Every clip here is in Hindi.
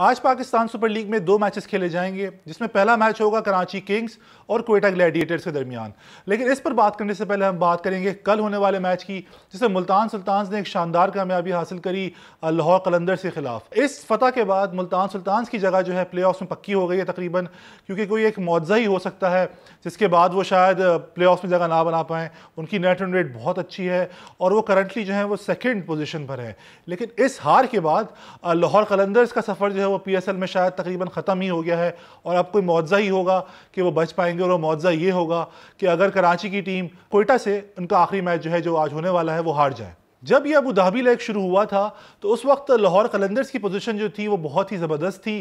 आज पाकिस्तान सुपर लीग में दो मैचेस खेले जाएंगे जिसमें पहला मैच होगा कराची किंग्स और कोयटा ग्लैडिएटर्स के दरमियान लेकिन इस पर बात करने से पहले हम बात करेंगे कल होने वाले मैच की जिसमें मुल्तान सुल्तान ने एक शानदार कामयाबी हासिल करी लाहौर कलंदर्स के खिलाफ इस फतह के बाद मुल्तान सुल्तान की जगह जो है प्ले में पक्की हो गई है तकरीबन क्योंकि कोई एक मुआवजा ही हो सकता है जिसके बाद वो शायद प्ले में जगह ना बना पाएँ उनकी नेट रन रेट बहुत अच्छी है और वो करंटली जो है वो सेकेंड पोजिशन पर है लेकिन इस हार के बाद लाहौर कलंदर्स का सफ़र जो है वो पी एस एल में शायद तकरीबन ख़त्म ही हो गया है और अब कोई मुआवजा ही होगा कि वो बच पाएंगे और वो मुआवजा ये होगा कि अगर कराची की टीम कोयटा से उनका आखिरी मैच जो है जो आज होने वाला है वो हार जाए जब यह अबू धाबी लेग शुरू हुआ था तो उस वक्त लाहौर कलंदर्स की पोजीशन जो थी वो बहुत ही ज़बरदस्त थी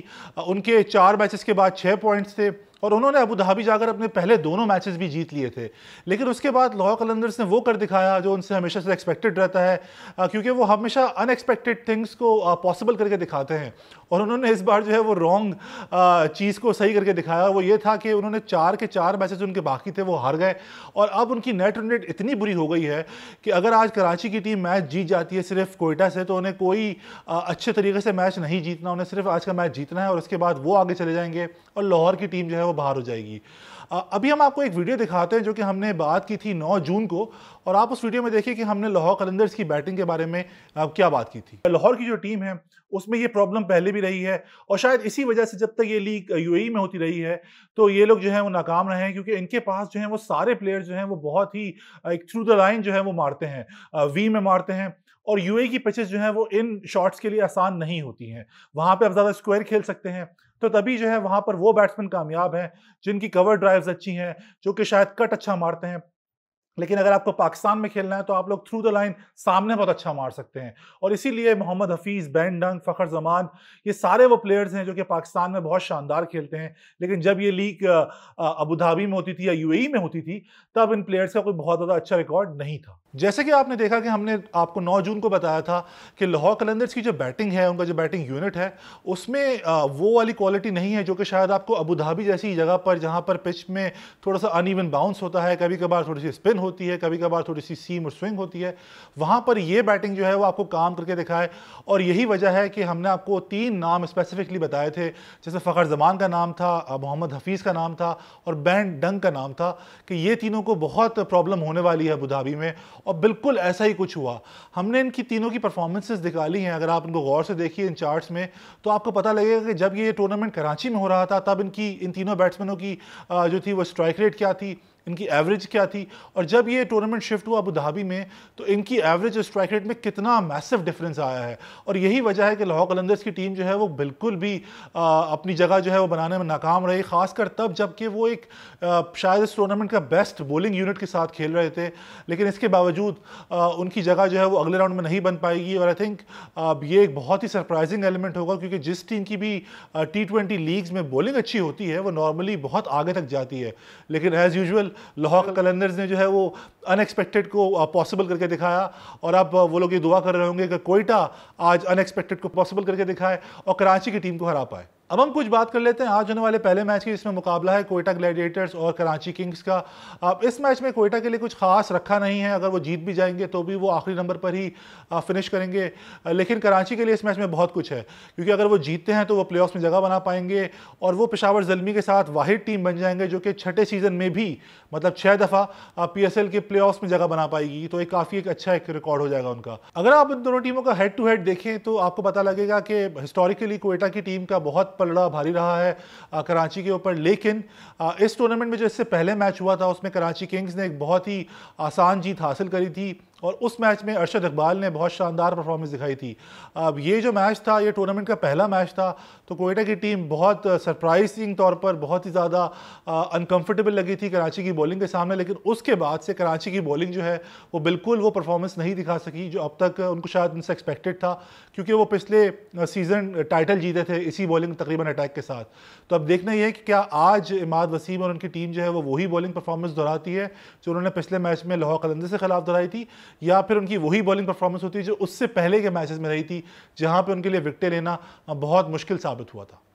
उनके चार मैचेस के बाद छः पॉइंट्स थे और उन्होंने अबू धाबी जाकर अपने पहले दोनों मैचेस भी जीत लिए थे लेकिन उसके बाद लाहौर कलंदर्स ने वो कर दिखाया जो उनसे हमेशा से एक्सपेक्टेड रहता है क्योंकि वो हमेशा अनएक्सपेक्टेड थिंग्स को पॉसिबल करके दिखाते हैं और उन्होंने इस बार जो है वो रॉन्ग चीज़ को सही करके दिखाया वो ये था कि उन्होंने चार के चार मैच उनके बाकी थे वो हार गए और अब उनकी नेट रन रेट इतनी बुरी हो गई है कि अगर आज कराची की टीम मैच जीत जाती है सिर्फ कोयटा से तो उन्हें कोई अच्छे तरीके से मैच नहीं जीतना उन्हें सिर्फ आज का मैच जीतना है और उसके बाद वो आगे चले जाएंगे और लाहौर की टीम जो है वो बाहर हो जाएगी अभी हम आपको एक वीडियो दिखाते हैं जो कि हमने बात की थी 9 जून को और आप उस वीडियो में देखिए कि हमने लाहौर कलंदर्स की बैटिंग के बारे में क्या बात की थी लाहौर की जो टीम है उसमें ये प्रॉब्लम पहले भी रही है और शायद इसी वजह से जब तक ये लीग यूएई में होती रही है तो ये लोग जो है वो नाकाम रहे हैं क्योंकि इनके पास जो है वो सारे प्लेयर जो हैं वो बहुत ही एक थ्रू द लाइन जो है वो मारते हैं वी में मारते हैं और यूए की पिचेस जो है वो इन शॉट्स के लिए आसान नहीं होती हैं वहाँ पे आप ज़्यादा स्क्वायर खेल सकते हैं तो तभी जो है वहाँ पर वो बैट्समैन कामयाब हैं जिनकी कवर ड्राइव्स अच्छी हैं जो कि शायद कट अच्छा मारते हैं लेकिन अगर आपको पाकिस्तान में खेलना है तो आप लोग थ्रू द लाइन सामने बहुत अच्छा मार सकते हैं और इसीलिए मोहम्मद हफीज़ बैन डंग फ़खर जमान ये सारे वो प्लेयर्स हैं जो कि पाकिस्तान में बहुत शानदार खेलते हैं लेकिन जब ये लीग अबूधाबी में होती थी या यूएई e में होती थी तब इन प्लेयर्स का कोई बहुत ज़्यादा अच्छा रिकॉर्ड नहीं था जैसे कि आपने देखा कि हमने आपको नौ जून को बताया था कि लाहौर कलंदर्स की जो बैटिंग है उनका जो बैटिंग यूनिट है उसमें वो वाली क्वालिटी नहीं है जो कि शायद आपको अबूधाबी जैसी जगह पर जहाँ पर पिच में थोड़ा सा अन बाउंस होता है कभी कभार थोड़ी सी स्पिन हो होती है कभी कभार थोड़ी सी सीम और स्विंग होती है वहाँ पर ये बैटिंग जो है वो आपको काम करके दिखाए और यही वजह है कि हमने आपको तीन नाम स्पेसिफिकली बताए थे जैसे फ़खर जमान का नाम था मोहम्मद हफीज़ का नाम था और बैन डंग का नाम था कि ये तीनों को बहुत प्रॉब्लम होने वाली है अबूधाबी में और बिल्कुल ऐसा ही कुछ हुआ हमने इनकी तीनों की परफॉर्मेंसेज निकाली हैं अगर आप उनको गौर से देखिए इन चार्ट्स में तो आपको पता लगेगा कि जब ये टूर्नामेंट कराची में हो रहा था तब इनकी इन तीनों बैट्समैनों की जो थी वो स्ट्राइक रेट क्या थी इनकी एवरेज क्या थी और जब ये टूर्नामेंट शिफ्ट हुआ अबू धाबी में तो इनकी एवरेज स्ट्राइक रेट में कितना मैसिव डिफरेंस आया है और यही वजह है कि लाहौर कलंदर्स की टीम जो है वो बिल्कुल भी आ, अपनी जगह जो है वो बनाने में नाकाम रही खासकर तब जबकि वो एक आ, शायद इस टूर्नामेंट का बेस्ट बॉलिंग यूनिट के साथ खेल रहे थे लेकिन इसके बावजूद आ, उनकी जगह जो है वो अगले राउंड में नहीं बन पाएगी और आई थिंक ये एक बहुत ही सरप्राइजिंग एलिमेंट होगा क्योंकि जिस टीम की भी टी ट्वेंटी लीग्स में बॉलिंग अच्छी होती है वो नॉर्मली बहुत आगे तक जाती है लेकिन एज़ यूजल लाहौर कलंदर्स ने जो है वो अनएक्सपेक्टेड को पॉसिबल uh, करके दिखाया और अब uh, वो लोग ये दुआ कर रहे होंगे कि कोयटा आज अनएक्सपेक्टेड को पॉसिबल करके दिखाए और कराची की टीम को हरा पाए अब हम कुछ बात कर लेते हैं आज होने वाले पहले मैच की जिसमें मुकाबला है कोयटा ग्लैडिएटर्स और कराची किंग्स का अब इस मैच में कोयटा के लिए कुछ खास रखा नहीं है अगर वो जीत भी जाएंगे तो भी वो आखिरी नंबर पर ही फिनिश करेंगे लेकिन कराची के लिए इस मैच में बहुत कुछ है क्योंकि अगर वो जीतते हैं तो वो प्ले में जगह बना पाएंगे और वो पेशावर जलमी के साथ वाहिद टीम बन जाएंगे जो कि छठे सीजन में भी मतलब छः दफ़ा पी के प्ले में जगह बना पाएगी तो एक काफ़ी एक अच्छा एक रिकॉर्ड हो जाएगा उनका अगर आप इन दोनों टीमों का हेड टू हेड देखें तो आपको पता लगेगा कि हिस्टोरिकली कोयटा की टीम का बहुत पलड़ा भारी रहा है कराची के ऊपर लेकिन इस टूर्नामेंट में जो इससे पहले मैच हुआ था उसमें कराची किंग्स ने एक बहुत ही आसान जीत हासिल करी थी और उस मैच में अरशद इकबाल ने बहुत शानदार परफॉर्मेंस दिखाई थी अब ये जो मैच था ये टूर्नामेंट का पहला मैच था तो कोयटा की टीम बहुत सरप्राइजिंग तौर पर बहुत ही ज़्यादा अनकंफर्टेबल लगी थी कराची की बॉलिंग के सामने लेकिन उसके बाद से कराची की बॉलिंग जो है वो बिल्कुल वो परफॉर्मेंस नहीं दिखा सकी जो अब तक उनको शायद उनसे एक्सपेक्टेड था क्योंकि वो पिछले सीज़न टाइटल जीते थे इसी बॉलिंग तकरीबन अटैक के साथ तो अब देखना यह है कि क्या आज इमाद वसीम और उनकी टीम जो है वो वही बॉलिंग परफॉर्मेंस दोहराती है जो उन्होंने पिछले मैच में लाहौर कलंदे से खिलाफ दोहराई थी या फिर उनकी वही बॉलिंग परफॉर्मेंस होती है जो उससे पहले के मैचेस में रही थी जहां पे उनके लिए विकटें लेना बहुत मुश्किल साबित हुआ था